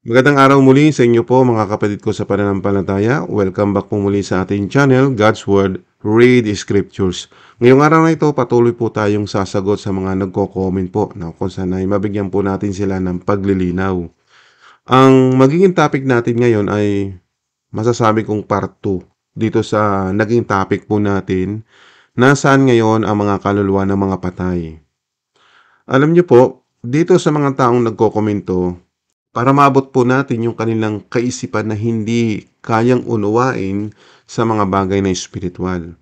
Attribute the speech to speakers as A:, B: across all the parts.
A: Magandang araw muli sa inyo po mga kapatid ko sa pananampalataya. Welcome back po muli sa ating channel, God's Word, Read Scriptures. Ngayong araw na ito, patuloy po tayong sasagot sa mga nagko-comment po na kung saan ay mabigyan po natin sila ng paglilinaw. Ang magiging topic natin ngayon ay masasabi kong part 2 dito sa naging topic po natin na saan ngayon ang mga kaluluwa ng mga patay. Alam niyo po, dito sa mga taong nagko-komento, para maabot po natin yung kanilang kaisipan na hindi kayang unawain sa mga bagay na espiritual.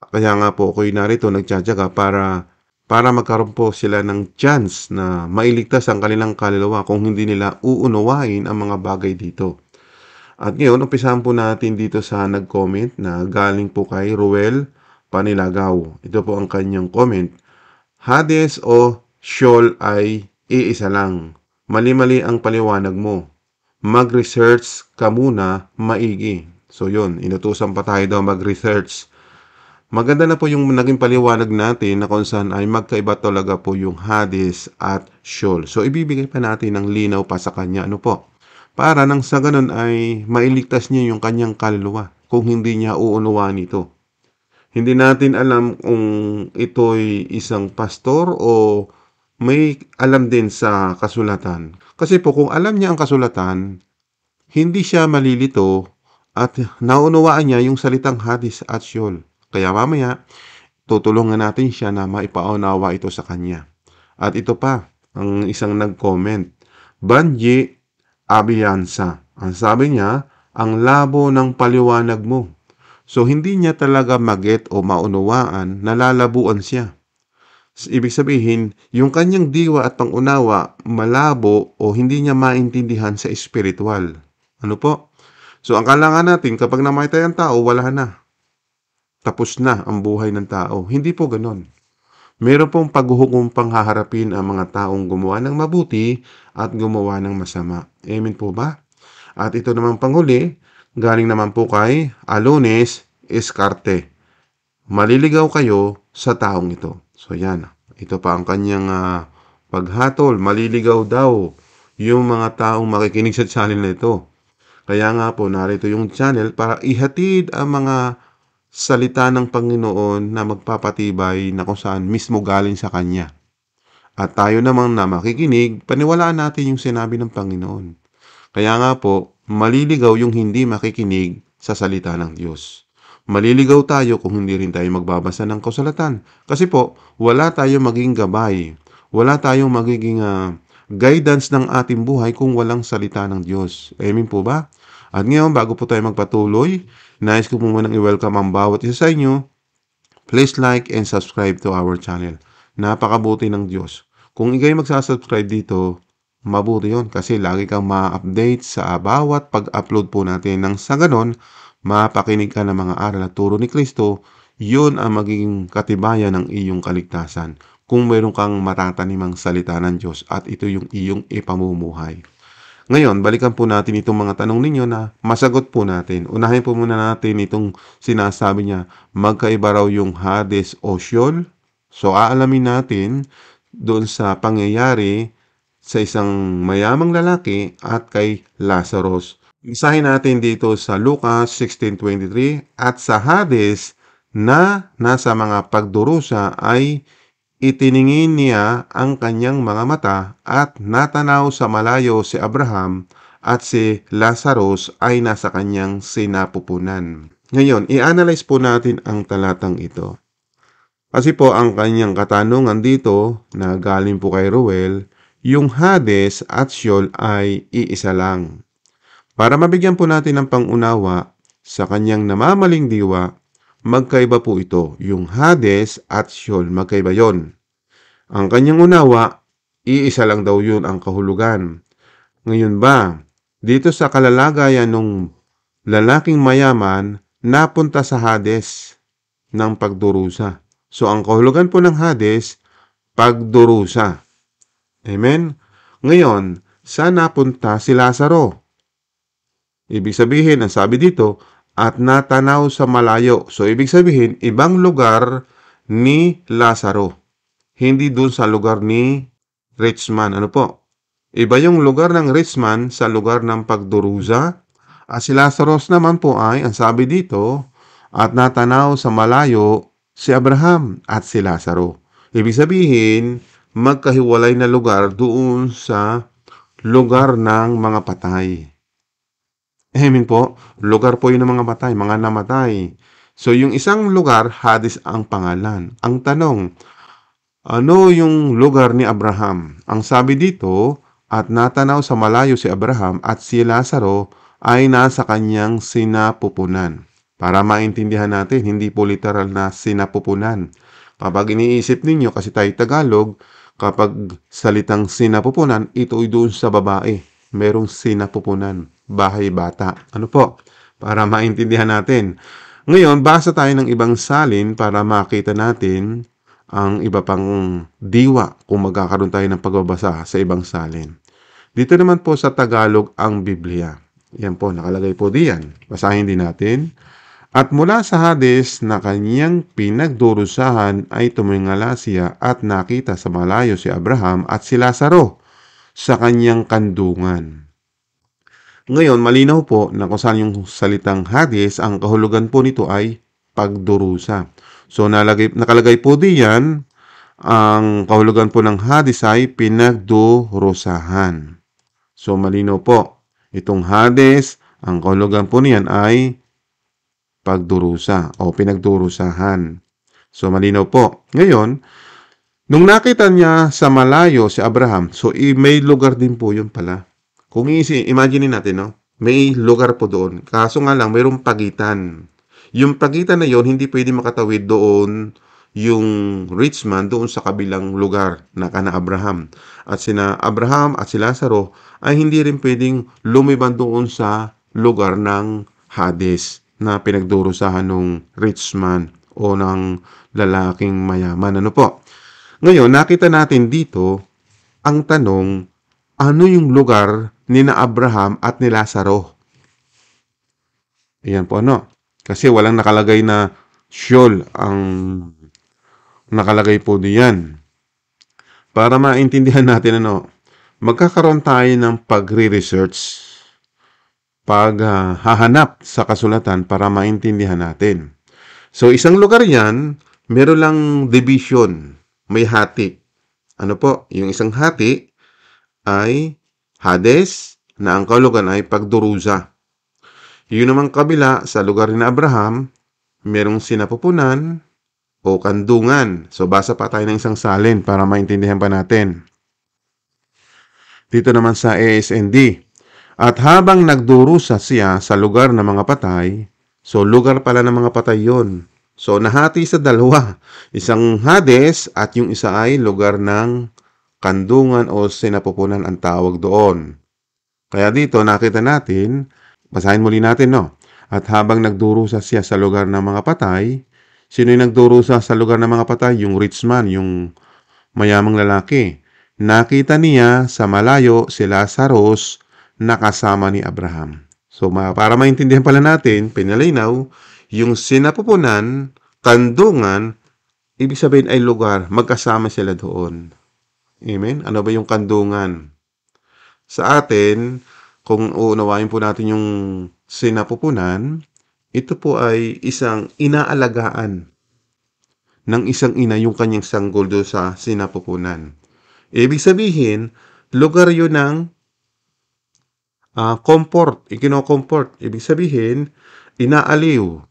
A: Kaya nga po ako'y narito nagtsatsaga para para magkaroon po sila ng chance na mailigtas ang kanilang kaluluwa kung hindi nila uunawain ang mga bagay dito. At ngayon, umpisahan po natin dito sa nag-comment na galing po kay Ruel Panilagaw. Ito po ang kanyang comment. Hades o Sheol ay iisa lang mali-mali ang paliwanag mo. Mag-research ka muna maigi. So yun, inutusan pa tayo daw mag-research. Maganda na po yung naging paliwanag natin na kung saan ay magkaiba talaga po yung hadis at shol. So ibibigay pa natin ng linaw pa sa kanya. Ano po? Para nang sa ganun ay mailigtas niya yung kanyang kaluluwa kung hindi niya uunawa nito. Hindi natin alam kung ito'y isang pastor o may alam din sa kasulatan. Kasi po kung alam niya ang kasulatan, hindi siya malilito at naunawaan niya yung salitang hadis at syol. Kaya mamaya, tutulungan natin siya na maipaunawa ito sa kanya. At ito pa, ang isang nag-comment, Banji Abiyansa. Ang sabi niya, ang labo ng paliwanag mo. So hindi niya talaga maget o maunawaan, nalalabuan siya. Ibig sabihin, yung kanyang diwa at pangunawa malabo o hindi niya maintindihan sa espiritual. Ano po? So ang kailangan natin kapag namatay ang tao, wala na. Tapos na ang buhay ng tao. Hindi po ganon. Meron pong paghuhukom panghaharapin ang mga taong gumawa ng mabuti at gumawa ng masama. Amen po ba? At ito naman panghuli, galing naman po kay Alones Escarte. Maliligaw kayo sa taong ito. So yan, ito pa ang kanyang uh, paghatol. Maliligaw daw yung mga taong makikinig sa channel na ito. Kaya nga po, narito yung channel para ihatid ang mga salita ng Panginoon na magpapatibay na kung saan mismo galing sa Kanya. At tayo namang na makikinig, paniwalaan natin yung sinabi ng Panginoon. Kaya nga po, maliligaw yung hindi makikinig sa salita ng Diyos maliligaw tayo kung hindi rin tayo magbabasa ng kasulatan. Kasi po, wala tayong maging gabay. Wala tayong magiging uh, guidance ng ating buhay kung walang salita ng Diyos. Amen po ba? At ngayon, bago po tayo magpatuloy, nais ko po munang i-welcome ang bawat isa sa inyo. Please like and subscribe to our channel. Napakabuti ng Diyos. Kung ikay magsasubscribe dito, mabuti yon kasi lagi kang ma-update sa bawat pag-upload po natin. Nang sa ganon, mapakinig ka ng mga aral at turo ni Kristo, yun ang magiging katibayan ng iyong kaligtasan kung meron kang matatanimang salita ng Diyos at ito yung iyong ipamumuhay. Ngayon, balikan po natin itong mga tanong ninyo na masagot po natin. Unahin po muna natin itong sinasabi niya, magkaiba raw yung Hades o Sheol. So, aalamin natin doon sa pangyayari sa isang mayamang lalaki at kay Lazarus. Isahin natin dito sa Lucas 16.23 at sa Hades na nasa mga pagdurusa ay itiningin niya ang kanyang mga mata at natanaw sa malayo si Abraham at si Lazarus ay nasa kanyang sinapupunan. Ngayon, i-analyze po natin ang talatang ito. Kasi po ang kanyang katanungan dito na galing po kay Ruel, yung Hades at Sheol ay iisa lang. Para mabigyan po natin ng pangunawa sa kanyang namamaling diwa, magkaiba po ito. Yung Hades at Sheol, magkaiba yon. Ang kanyang unawa, iisa lang daw yun ang kahulugan. Ngayon ba, dito sa kalalagayan ng lalaking mayaman, napunta sa Hades ng pagdurusa. So ang kahulugan po ng Hades, pagdurusa. Amen? Ngayon, saan napunta si Lazaro? Ibig sabihin, ang sabi dito, at natanaw sa malayo. So, ibig sabihin, ibang lugar ni Lazaro. Hindi dun sa lugar ni Richman. Ano po? Iba yung lugar ng Richman sa lugar ng pagdurusa. At si Lazarus naman po ay, ang sabi dito, at natanaw sa malayo si Abraham at si Lazaro. Ibig sabihin, magkahiwalay na lugar doon sa lugar ng mga patay. Amen po, lugar po yun ng mga matay, mga namatay. So yung isang lugar, Hades ang pangalan. Ang tanong, ano yung lugar ni Abraham? Ang sabi dito, at natanaw sa malayo si Abraham at si Lazaro ay nasa kanyang sinapupunan. Para maintindihan natin, hindi po literal na sinapupunan. Kapag iniisip ninyo, kasi tayo Tagalog, kapag salitang sinapupunan, ito'y doon sa babae merong sinapupunan, bahay bata. Ano po? Para maintindihan natin. Ngayon, basa tayo ng ibang salin para makita natin ang iba pang diwa kung magkakaroon tayo ng pagbabasa sa ibang salin. Dito naman po sa Tagalog ang Biblia. Yan po, nakalagay po diyan. Basahin din natin. At mula sa Hades na kanyang pinagdurusahan ay tumingala siya at nakita sa malayo si Abraham at si Lazaro sa kanyang kandungan. Ngayon, malinaw po na kung saan yung salitang hadis, ang kahulugan po nito ay pagdurusa. So, nalagay, nakalagay po diyan ang kahulugan po ng hadis ay pinagdurusahan. So, malinaw po. Itong hadis, ang kahulugan po niyan ay pagdurusa o pinagdurusahan. So, malinaw po. Ngayon, Nung nakita niya sa malayo si Abraham, so may lugar din po yun pala. Kung iisi, imagine natin, no? May lugar po doon. Kaso nga lang, mayroong pagitan. Yung pagitan na yon hindi pwede makatawid doon yung rich man doon sa kabilang lugar na kana Abraham. At sina Abraham at si Lazaro ay hindi rin pwedeng lumiban doon sa lugar ng Hades na pinagdurusahan ng rich man o ng lalaking mayaman. Ano po? Ngayon, nakita natin dito ang tanong, ano yung lugar ni na Abraham at ni Lazaro? Ayan po ano. Kasi walang nakalagay na Sheol ang nakalagay po diyan. Para maintindihan natin ano, magkakaroon tayo ng pagre-research, pag uh, sa kasulatan para maintindihan natin. So isang lugar yan, meron lang division may hati. Ano po? Yung isang hati ay Hades na ang kaulugan ay pagdurusa. Yun naman kabila sa lugar ni Abraham, merong sinapupunan o kandungan. So basa pa tayo ng isang salin para maintindihan pa natin. Dito naman sa ASND, at habang nagdurusa siya sa lugar ng mga patay, so lugar pala ng mga patay yon So nahati sa dalawa, isang Hades at yung isa ay lugar ng kandungan o sinapupunan ang tawag doon. Kaya dito nakita natin, basahin muli natin no. At habang nagdurusa siya sa lugar ng mga patay, sino yung nagdurusa sa lugar ng mga patay? Yung rich man, yung mayamang lalaki. Nakita niya sa malayo si Lazarus na kasama ni Abraham. So para maintindihan pala natin, pinalinaw, yung sinapupunan, kandungan, ibig sabihin ay lugar, magkasama sila doon. Amen? Ano ba yung kandungan? Sa atin, kung uunawain po natin yung sinapupunan, ito po ay isang inaalagaan ng isang ina yung kanyang sanggol doon sa sinapupunan. Ibig sabihin, lugar yun ng uh, comfort, ikinokomport. Ibig sabihin, inaaliw,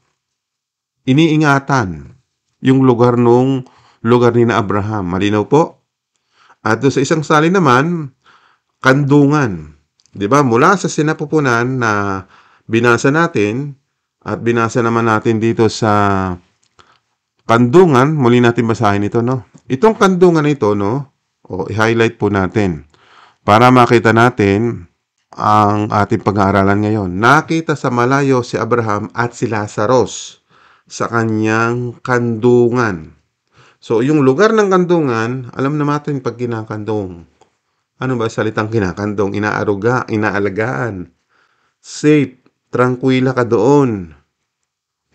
A: iniingatan yung lugar nung lugar ni na Abraham. Malinaw po? At sa isang sali naman, kandungan. 'Di ba? Mula sa sinapupunan na binasa natin at binasa naman natin dito sa kandungan, muli natin basahin ito, no? Itong kandungan ito, no? O i-highlight po natin para makita natin ang ating pag-aaralan ngayon. Nakita sa malayo si Abraham at si Lazarus sa kanyang kandungan. So, yung lugar ng kandungan, alam na natin pag kinakandong. Ano ba salitang kinakandong? Inaaruga, inaalagaan. Safe, tranquila ka doon.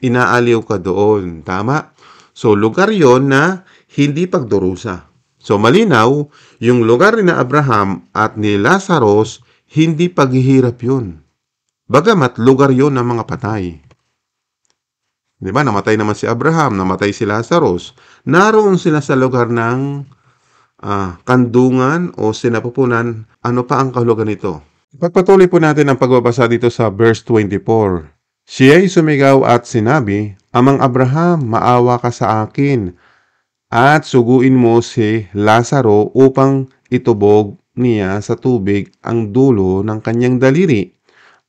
A: Inaaliw ka doon. Tama? So, lugar yon na hindi pagdurusa. So, malinaw, yung lugar ni Abraham at ni Lazarus, hindi paghihirap yun. Bagamat lugar yon ng mga patay. Di ba? Namatay naman si Abraham, namatay si Lazarus. Naroon sila sa lugar ng uh, kandungan o sinapupunan. Ano pa ang kahulugan nito? Pagpatuloy po natin ang pagbabasa dito sa verse 24. Siya'y sumigaw at sinabi, Amang Abraham, maawa ka sa akin at suguin mo si Lazaro upang itubog niya sa tubig ang dulo ng kanyang daliri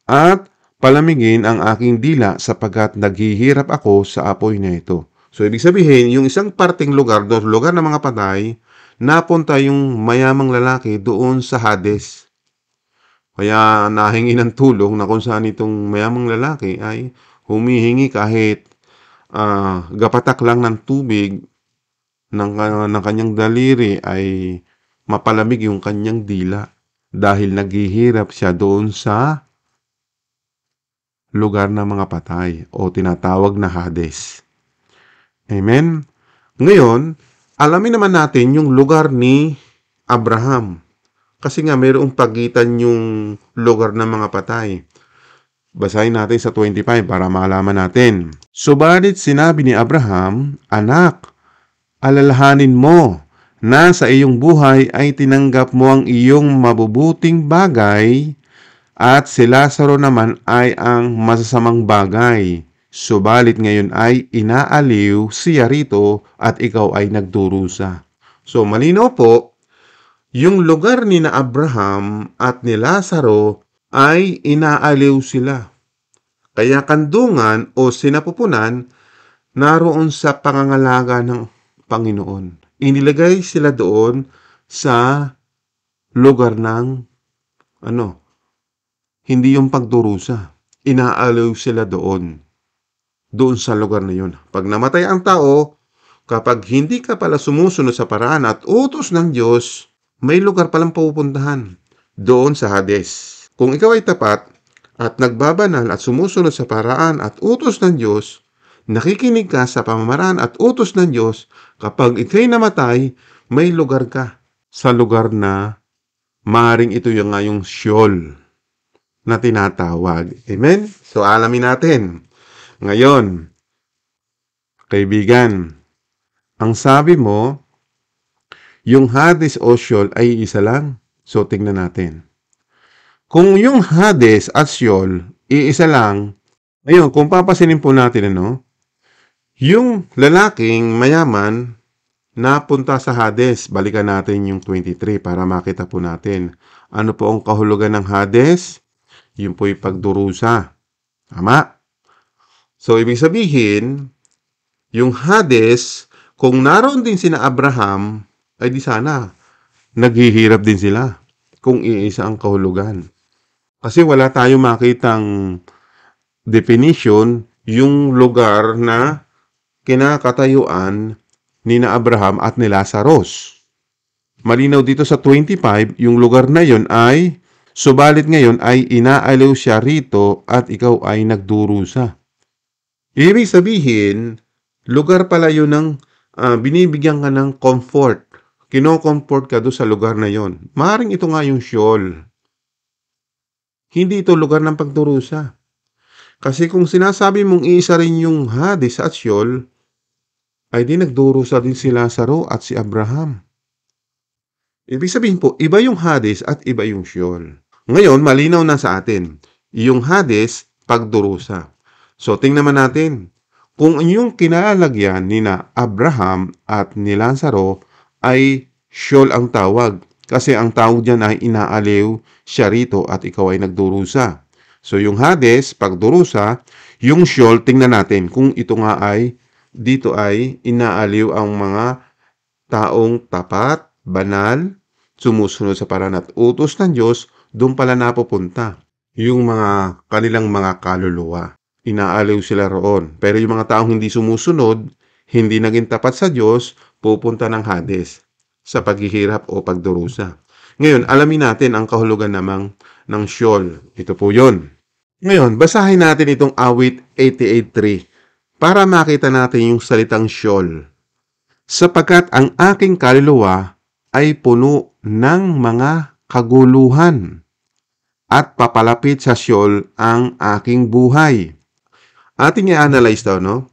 A: at palamigin ang aking dila sapagkat naghihirap ako sa apoy na ito. So, ibig sabihin, yung isang parting lugar, doon lugar ng mga patay, napunta yung mayamang lalaki doon sa Hades. Kaya nahingi ng tulong na kung saan itong mayamang lalaki ay humihingi kahit uh, gapatak lang ng tubig ng, uh, ng kanyang daliri ay mapalamig yung kanyang dila dahil naghihirap siya doon sa lugar ng mga patay o tinatawag na Hades. Amen? Ngayon, alamin naman natin yung lugar ni Abraham. Kasi nga mayroong pagitan yung lugar ng mga patay. Basahin natin sa 25 para maalaman natin. Subalit sinabi ni Abraham, Anak, alalahanin mo na sa iyong buhay ay tinanggap mo ang iyong mabubuting bagay at si Lazaro naman ay ang masasamang bagay. Subalit ngayon ay inaaliw siya rito at ikaw ay nagdurusa. So malino po, yung lugar ni na Abraham at ni Lazaro ay inaaliw sila. Kaya kandungan o sinapupunan naroon sa pangangalaga ng Panginoon. Inilagay sila doon sa lugar ng ano hindi yung pagdurusa. Inaalaw sila doon. Doon sa lugar na yun. Pag namatay ang tao, kapag hindi ka pala sumusunod sa paraan at utos ng Diyos, may lugar palang pupuntahan. Doon sa Hades. Kung ikaw ay tapat at nagbabanal at sumusunod sa paraan at utos ng Diyos, nakikinig ka sa pamamaraan at utos ng Diyos, kapag ikay namatay, may lugar ka sa lugar na maring ito yung nga yung Sheol na tinatawag. Amen? So, alamin natin. Ngayon, kaibigan, ang sabi mo, yung Hades o Sheol ay isa lang. So, tingnan natin. Kung yung Hades at Syol, iisa lang, ngayon, kung papasinin po natin, ano, yung lalaking mayaman, napunta sa Hades. Balikan natin yung 23 para makita po natin. Ano po ang kahulugan ng Hades? Yun po pagdurusa. Tama? So, ibig sabihin, yung Hades, kung naroon din sina Abraham, ay di sana, naghihirap din sila kung iisa ang kahulugan. Kasi wala tayong makitang definition yung lugar na kinakatayuan ni na Abraham at ni Lazarus. Malinaw dito sa 25, yung lugar na yon ay Subalit ngayon ay inaaliw siya rito at ikaw ay nagdurusa. Ibig sabihin, lugar pala yun ng uh, binibigyan ka ng comfort. Kino-comfort ka doon sa lugar na yon. Maring ito nga yung Sheol. Hindi ito lugar ng pagdurusa. Kasi kung sinasabi mong isa rin yung Hades at Sheol, ay di nagdurusa din sila sa Ro at si Abraham. Ibig sabihin po, iba yung Hades at iba yung Sheol. Ngayon, malinaw na sa atin. Yung Hades, pagdurusa. So, tingnan naman natin. Kung yung kinalagyan ni na Abraham at ni Lazaro ay Sheol ang tawag. Kasi ang tawag dyan ay inaaliw siya rito at ikaw ay nagdurusa. So, yung Hades, pagdurusa, yung Sheol, tingnan natin kung ito nga ay, dito ay inaaliw ang mga taong tapat, banal, sumusunod sa paraan at utos ng Diyos, doon pala napupunta yung mga kanilang mga kaluluwa. Inaaliw sila roon. Pero yung mga taong hindi sumusunod, hindi naging tapat sa Diyos, pupunta ng Hades sa paghihirap o pagdurusa. Ngayon, alamin natin ang kahulugan namang ng Sheol. Ito po yon. Ngayon, basahin natin itong awit 88.3 para makita natin yung salitang Sheol. Sapagkat ang aking kaluluwa ay puno ng mga kaguluhan at papalapit sa Sheol ang aking buhay. Ating i-analyze daw, no?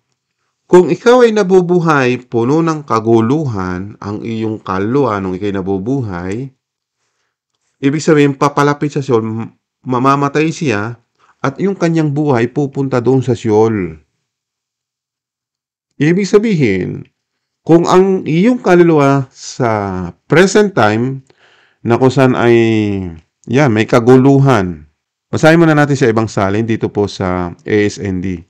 A: Kung ikaw ay nabubuhay puno ng kaguluhan ang iyong kaluluwa nung ikay nabubuhay, ibig sabihin papalapit sa Sheol, mamamatay siya at yung kanyang buhay pupunta doon sa Sheol. Ibig sabihin, kung ang iyong kaluluwa sa present time na kung saan ay yeah, may kaguluhan. Basahin muna natin sa ibang salin dito po sa ASND.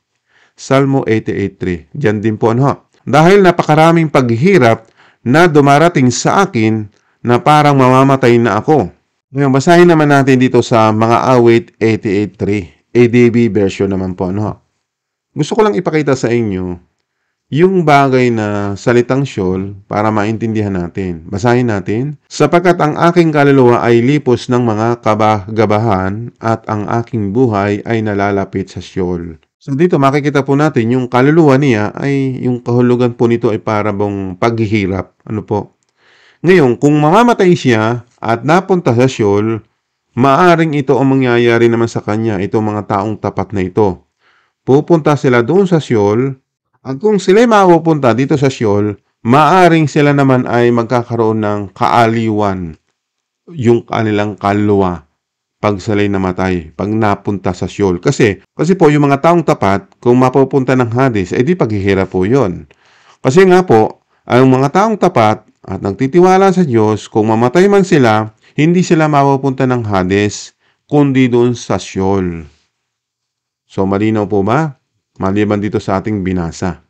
A: Salmo 88.3. Diyan din po ano Dahil napakaraming paghihirap na dumarating sa akin na parang mamamatay na ako. Ngayon, basahin naman natin dito sa mga awit 88.3. ADB version naman po ano Gusto ko lang ipakita sa inyo yung bagay na salitang syol para maintindihan natin. Basahin natin. Sapagkat ang aking kaluluwa ay lipos ng mga kabagabahan at ang aking buhay ay nalalapit sa syol. So dito makikita po natin yung kaluluwa niya ay yung kahulugan po nito ay para bang paghihirap. Ano po? Ngayon, kung mamamatay siya at napunta sa syol, maaring ito ang mangyayari naman sa kanya, itong mga taong tapat na ito. Pupunta sila doon sa syol at kung sila'y mapupunta dito sa Sheol, maaring sila naman ay magkakaroon ng kaaliwan, yung kanilang kalwa pag sila'y namatay, pag napunta sa Sheol. Kasi, kasi po yung mga taong tapat, kung mapupunta ng Hades, ay eh di paghihirap po yon. Kasi nga po, ang mga taong tapat at nagtitiwala sa Diyos, kung mamatay man sila, hindi sila mapupunta ng Hades, kundi doon sa Sheol. So, malinaw po ba? maliban dito sa ating binasa.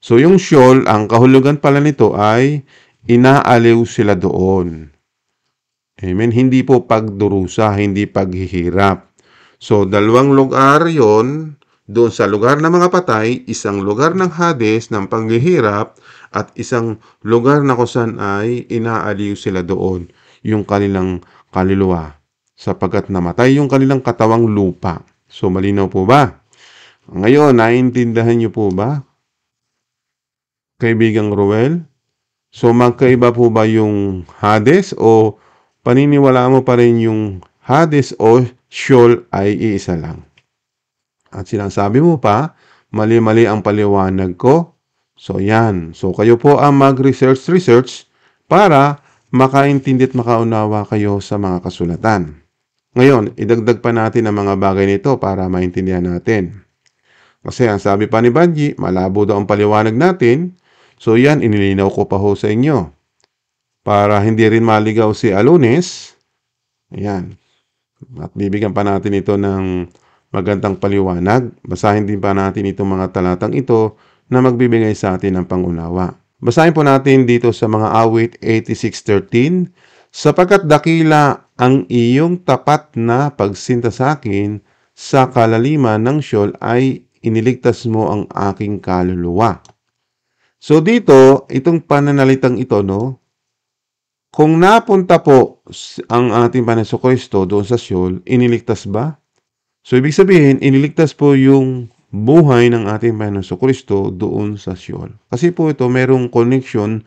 A: So yung shawl, ang kahulugan pala nito ay inaaliw sila doon. Amen. Hindi po pagdurusa, hindi paghihirap. So dalawang lugar yon doon sa lugar ng mga patay, isang lugar ng hades ng panghihirap at isang lugar na kusan ay inaaliw sila doon yung kanilang kaliluwa sapagkat namatay yung kanilang katawang lupa. So malinaw po ba? Ngayon, naiintindahan niyo po ba? Kaibigang Ruel? So magkaiba po ba yung Hades o paniniwala mo pa rin yung Hades o Sheol ay iisa lang? At sinasabi mo pa, mali-mali ang paliwanag ko. So yan. So kayo po ang mag-research research para makaintindi at makaunawa kayo sa mga kasulatan. Ngayon, idagdag pa natin ang mga bagay nito para maintindihan natin. Kasi ang sabi pa ni Banji, malabo daw ang paliwanag natin. So yan, inilinaw ko pa ho sa inyo. Para hindi rin maligaw si Alunes. Ayan. At bibigyan pa natin ito ng magandang paliwanag. Basahin din pa natin itong mga talatang ito na magbibigay sa atin ng pangunawa. Basahin po natin dito sa mga awit 86.13 Sapagkat dakila ang iyong tapat na pagsinta sa akin sa kalaliman ng Sheol ay iniligtas mo ang aking kaluluwa. So dito, itong pananalitang ito, no? Kung napunta po ang ating Panaso Kristo doon sa Seoul, iniligtas ba? So ibig sabihin, iniligtas po yung buhay ng ating Panaso Kristo doon sa Seoul. Kasi po ito, merong connection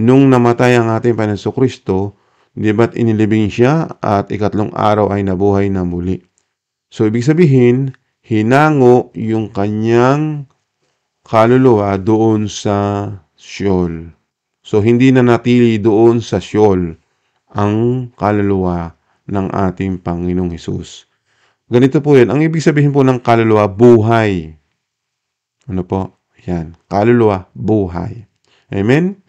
A: nung namatay ang ating Panaso Kristo, di ba't inilibing siya at ikatlong araw ay nabuhay na muli. So ibig sabihin, hinango yung kanyang kaluluwa doon sa Sheol. So, hindi na natili doon sa Sheol ang kaluluwa ng ating Panginoong Hesus. Ganito po yan. Ang ibig sabihin po ng kaluluwa, buhay. Ano po? Yan. Kaluluwa, buhay. Amen?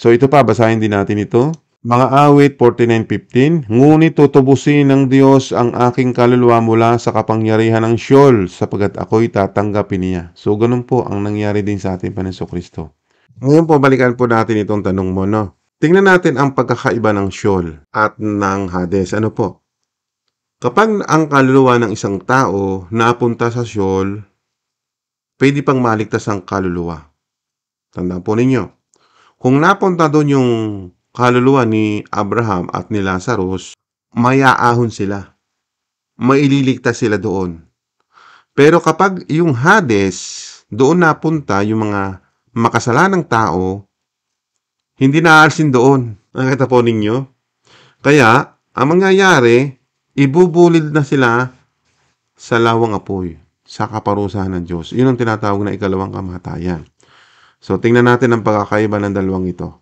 A: So, ito pa. Basahin din natin ito. Mga awit 49.15 Ngunit tutubusin ng Diyos ang aking kaluluwa mula sa kapangyarihan ng Sheol sapagat ako'y tatanggapin niya. So ganun po ang nangyari din sa ating Paniso Kristo. Ngayon po balikan po natin itong tanong mo no. Tingnan natin ang pagkakaiba ng Sheol at ng Hades. Ano po? Kapag ang kaluluwa ng isang tao napunta sa Sheol, pwede pang maligtas ang kaluluwa. Tandaan po ninyo. Kung napunta doon yung kaluluwa ni Abraham at ni Lazarus, mayaahon sila. Maililigtas sila doon. Pero kapag yung Hades, doon napunta yung mga makasalanang tao, hindi naaalsin doon. Nakita po ninyo? Kaya, ang mangyayari, ibubulid na sila sa lawang apoy, sa kaparusahan ng Diyos. Yun ang tinatawag na ikalawang kamatayan. So, tingnan natin ang pagkakaiba ng dalawang ito.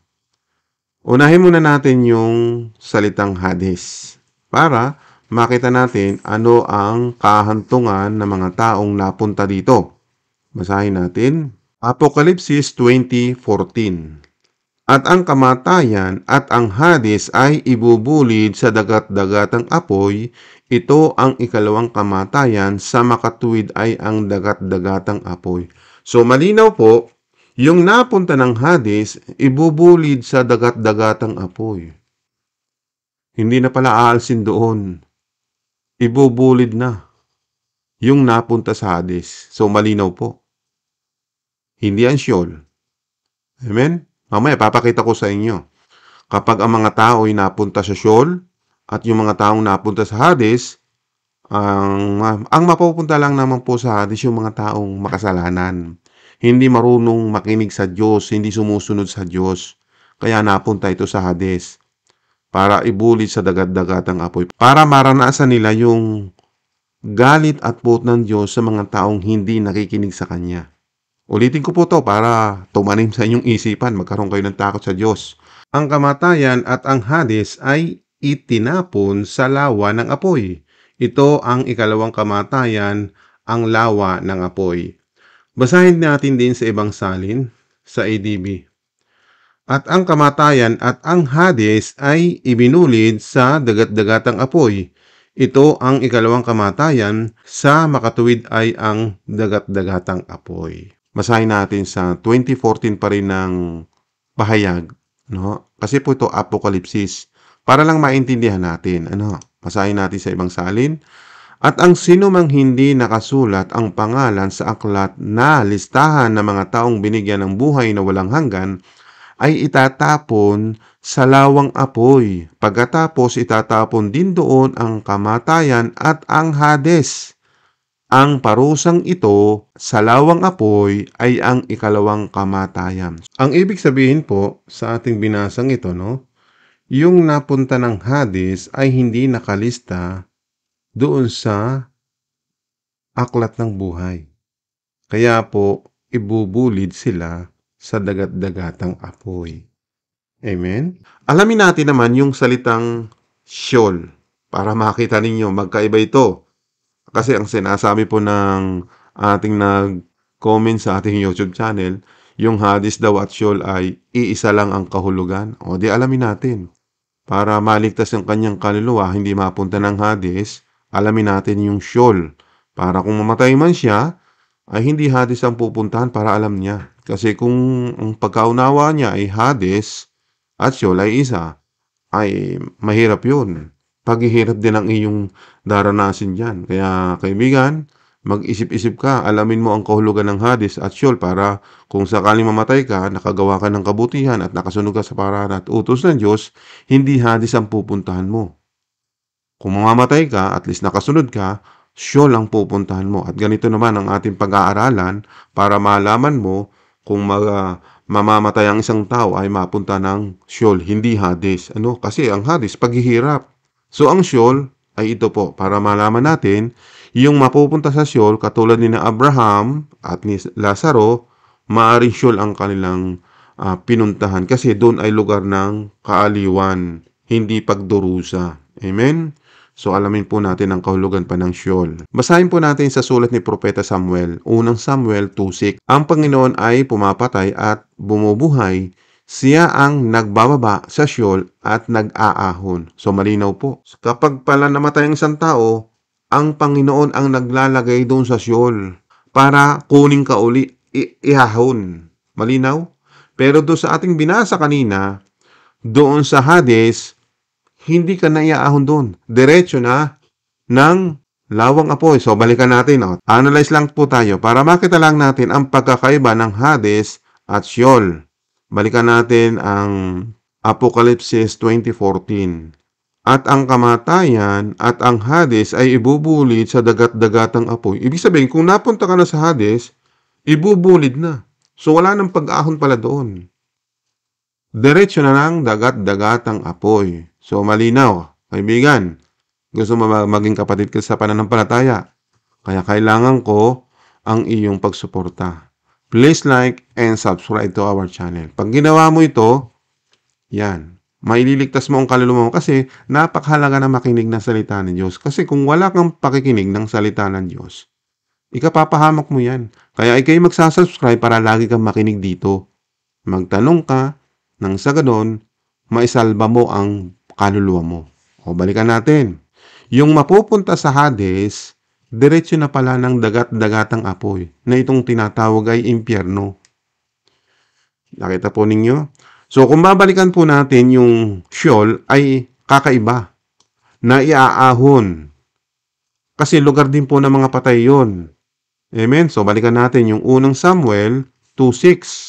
A: Unahin muna natin yung salitang hadis para makita natin ano ang kahantungan ng mga taong napunta dito. Basahin natin. Apokalipsis 20.14 At ang kamatayan at ang hadis ay ibubulid sa dagat-dagatang apoy. Ito ang ikalawang kamatayan sa makatuwid ay ang dagat-dagatang apoy. So malinaw po yung napunta ng Hades, ibubulid sa dagat-dagatang apoy. Hindi na pala aalsin doon. Ibubulid na. Yung napunta sa Hades. So malinaw po. Hindi ang Sheol. Amen? Mamaya papakita ko sa inyo. Kapag ang mga tao ay napunta sa Sheol at yung mga taong napunta sa Hades, ang ang mapupunta lang naman po sa Hades yung mga taong makasalanan hindi marunong makinig sa Diyos, hindi sumusunod sa Diyos. Kaya napunta ito sa Hades para ibulid sa dagat-dagat ang apoy. Para maranasan nila yung galit at puot ng Diyos sa mga taong hindi nakikinig sa Kanya. Ulitin ko po to para tumanim sa inyong isipan, magkaroon kayo ng takot sa Diyos. Ang kamatayan at ang Hades ay itinapon sa lawa ng apoy. Ito ang ikalawang kamatayan, ang lawa ng apoy. Basahin natin din sa ibang salin sa ADB. At ang kamatayan at ang Hades ay ibinulid sa dagat-dagatang apoy. Ito ang ikalawang kamatayan sa makatuwid ay ang dagat-dagatang apoy. Basahin natin sa 2014 pa rin ng pahayag. No? Kasi po ito apokalipsis. Para lang maintindihan natin. Ano? Basahin natin sa ibang salin at ang sinumang hindi nakasulat ang pangalan sa aklat na listahan ng mga taong binigyan ng buhay na walang hanggan ay itatapon sa lawang apoy. Pagkatapos itatapon din doon ang kamatayan at ang hades. Ang parusang ito sa lawang apoy ay ang ikalawang kamatayan. Ang ibig sabihin po sa ating binasang ito, no? Yung napunta ng Hades ay hindi nakalista doon sa aklat ng buhay. Kaya po, ibubulid sila sa dagat-dagatang apoy. Amen? Alamin natin naman yung salitang Sheol para makita ninyo magkaiba ito. Kasi ang sinasabi po ng ating nag-comment sa ating YouTube channel, yung Hadis daw at Sheol ay iisa lang ang kahulugan. O di alamin natin. Para maligtas ang kanyang kaluluwa, hindi mapunta ng Hadis, alamin natin yung Sheol. Para kung mamatay man siya, ay hindi Hades ang pupuntahan para alam niya. Kasi kung ang pagkaunawa niya ay Hades at Sheol ay isa, ay mahirap yun. Paghihirap din ang iyong daranasin dyan. Kaya kaibigan, mag-isip-isip ka, alamin mo ang kahulugan ng Hades at Sheol para kung sakaling mamatay ka, nakagawa ka ng kabutihan at nakasunog ka sa paraan at utos ng Diyos, hindi Hades ang pupuntahan mo. Kung mamamatay ka, at least nakasunod ka, siyo lang pupuntahan mo. At ganito naman ang ating pag-aaralan para malaman mo kung mga mamamatay ang isang tao ay mapunta ng siyol, hindi hadis. Ano? Kasi ang hadis, paghihirap. So ang siyol ay ito po, para malaman natin, yung mapupunta sa siyol, katulad ni na Abraham at ni Lazaro, maaaring siyol ang kanilang uh, pinuntahan kasi doon ay lugar ng kaaliwan, hindi pagdurusa. Amen? So alamin po natin ang kahulugan pa ng Sheol. Basahin po natin sa sulat ni Propeta Samuel, unang Samuel 2.6. Ang Panginoon ay pumapatay at bumubuhay. Siya ang nagbababa sa Sheol at nag-aahon. So malinaw po. Kapag pala namatay ang isang tao, ang Panginoon ang naglalagay doon sa Sheol para kuning ka uli, i- ihahon. Malinaw? Pero doon sa ating binasa kanina, doon sa Hades, hindi ka naiaahon doon. Diretso na ng lawang apoy. So, balikan natin. Oh. Analyze lang po tayo para makita lang natin ang pagkakaiba ng Hades at Sheol. Balikan natin ang Apokalipsis 20.14. At ang kamatayan at ang Hades ay ibubulid sa dagat-dagatang apoy. Ibig sabihin, kung napunta ka na sa Hades, ibubulid na. So wala nang pag-ahon pala doon. Diretso na ng dagat-dagatang apoy. So malinaw, kaibigan, gusto mo maging kapatid ka sa pananampalataya. Kaya kailangan ko ang iyong pagsuporta. Please like and subscribe to our channel. Pag ginawa mo ito, yan, maililigtas mo ang kaluluwa mo kasi napakahalaga na makinig ng salita ng Diyos. Kasi kung wala kang pakikinig ng salita ng Diyos, ikapapahamak mo yan. Kaya ikay magsasubscribe para lagi kang makinig dito. Magtanong ka, nang sa ganon, maisalba mo ang kaluluwa mo. O balikan natin. Yung mapupunta sa Hades, diretso na pala ng dagat-dagatang apoy na itong tinatawag ay impyerno. Nakita po ninyo? So kung babalikan po natin yung Sheol ay kakaiba na iaahon. Kasi lugar din po ng mga patay yon. Amen? So balikan natin yung unang Samuel 2.6.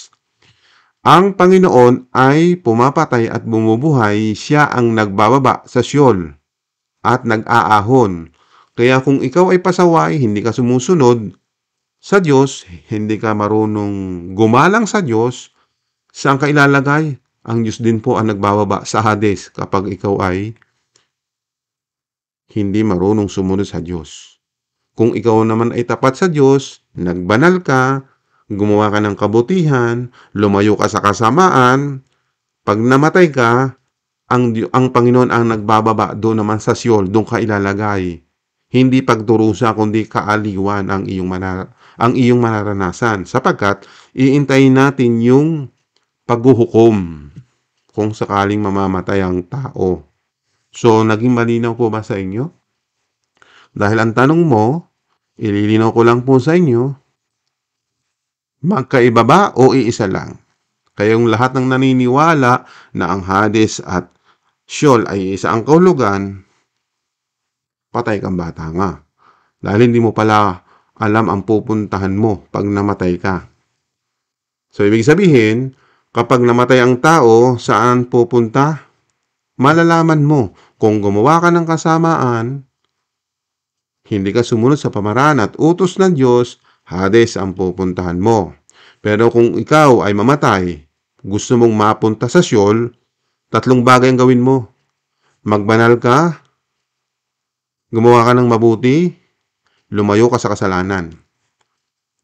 A: Ang Panginoon ay pumapatay at bumubuhay, siya ang nagbababa sa siyol at nag-aahon. Kaya kung ikaw ay pasaway, hindi ka sumusunod sa Diyos, hindi ka marunong gumalang sa Diyos, saan ka ilalagay? Ang Diyos din po ang nagbababa sa Hades kapag ikaw ay hindi marunong sumunod sa Diyos. Kung ikaw naman ay tapat sa Diyos, nagbanal ka, gumawa ka ng kabutihan, lumayo ka sa kasamaan, pag namatay ka, ang, ang Panginoon ang nagbababa doon naman sa siyol, doon ka ilalagay. Hindi pagdurusa kundi kaaliwan ang iyong, manar- ang iyong mararanasan sapagkat iintayin natin yung paghuhukom kung sakaling mamamatay ang tao. So, naging malinaw po ba sa inyo? Dahil ang tanong mo, ililinaw ko lang po sa inyo, Magkaiba ba o iisa lang? Kayong lahat ng naniniwala na ang Hades at Sheol ay isa ang kahulugan, patay kang bata nga. Dahil hindi mo pala alam ang pupuntahan mo pag namatay ka. So, ibig sabihin, kapag namatay ang tao, saan pupunta? Malalaman mo kung gumawa ka ng kasamaan, hindi ka sumunod sa pamaraan at utos ng Diyos, Hades ang pupuntahan mo. Pero kung ikaw ay mamatay, gusto mong mapunta sa Sheol, tatlong bagay ang gawin mo. Magbanal ka, gumawa ka ng mabuti, lumayo ka sa kasalanan.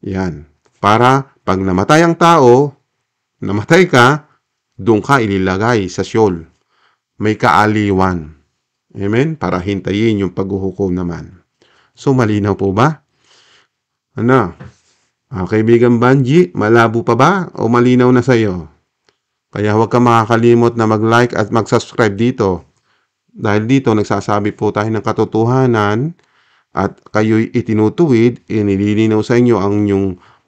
A: Yan. Para pag namatay ang tao, namatay ka, doon ka ililagay sa Sheol. May kaaliwan. Amen? Para hintayin yung paghuhukom naman. So malinaw po ba? Ano? Ah, kaibigan Banji, malabo pa ba o malinaw na sa'yo? Kaya huwag kang makakalimot na mag-like at mag-subscribe dito. Dahil dito, nagsasabi po tayo ng katotohanan at kayo'y itinutuwid, inililinaw sa inyo ang inyong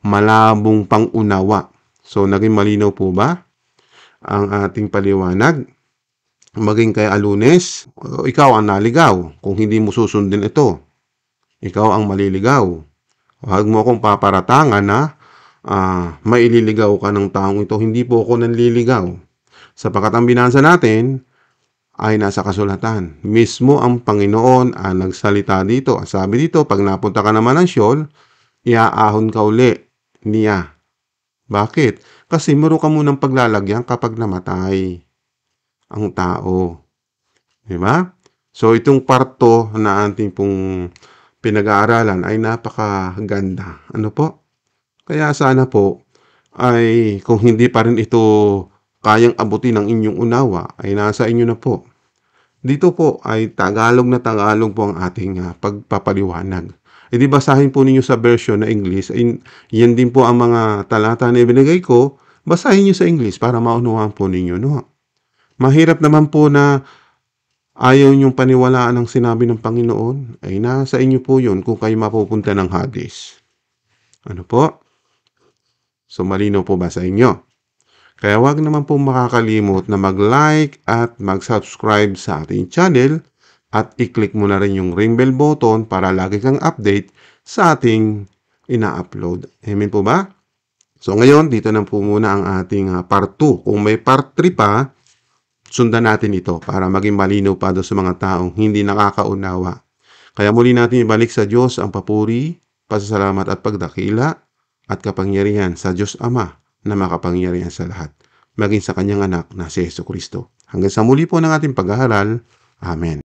A: malabong pangunawa. So, naging malinaw po ba ang ating paliwanag? Maging kay alunes, ikaw ang naligaw kung hindi mo susundin ito. Ikaw ang maliligaw. Huwag mo akong paparatangan na uh, ah, maililigaw ka ng taong ito. Hindi po ako nanliligaw. Sapagkat ang binansa natin ay nasa kasulatan. Mismo ang Panginoon ang nagsalita dito. Ang sabi dito, pag napunta ka naman ng Siyol, iaahon ka uli niya. Bakit? Kasi meron ka munang paglalagyan kapag namatay ang tao. Di ba? So, itong parto na ating pong pinag-aaralan ay napakaganda. Ano po? Kaya sana po ay kung hindi pa rin ito kayang abutin ng inyong unawa ay nasa inyo na po. Dito po ay Tagalog na Tagalog po ang ating uh, pagpapaliwanag. E di basahin po ninyo sa version na English. In, yan din po ang mga talata na ibinigay ko. Basahin niyo sa English para maunawaan po ninyo. No? Mahirap naman po na ayaw niyong paniwalaan ang sinabi ng Panginoon, ay nasa inyo po yun kung kayo mapupunta ng Hades. Ano po? So malino po ba sa inyo? Kaya wag naman po makakalimot na mag-like at mag-subscribe sa ating channel at i-click mo na rin yung ring bell button para lagi kang update sa ating ina-upload. Amen po ba? So ngayon, dito na po muna ang ating ah, part 2. Kung may part 3 pa, sundan natin ito para maging malinaw pa doon sa mga taong hindi nakakaunawa. Kaya muli natin ibalik sa Diyos ang papuri, pasasalamat at pagdakila at kapangyarihan sa Diyos Ama na makapangyarihan sa lahat, maging sa Kanyang anak na si Yesu Kristo. Hanggang sa muli po ng ating pag-aaral. Amen.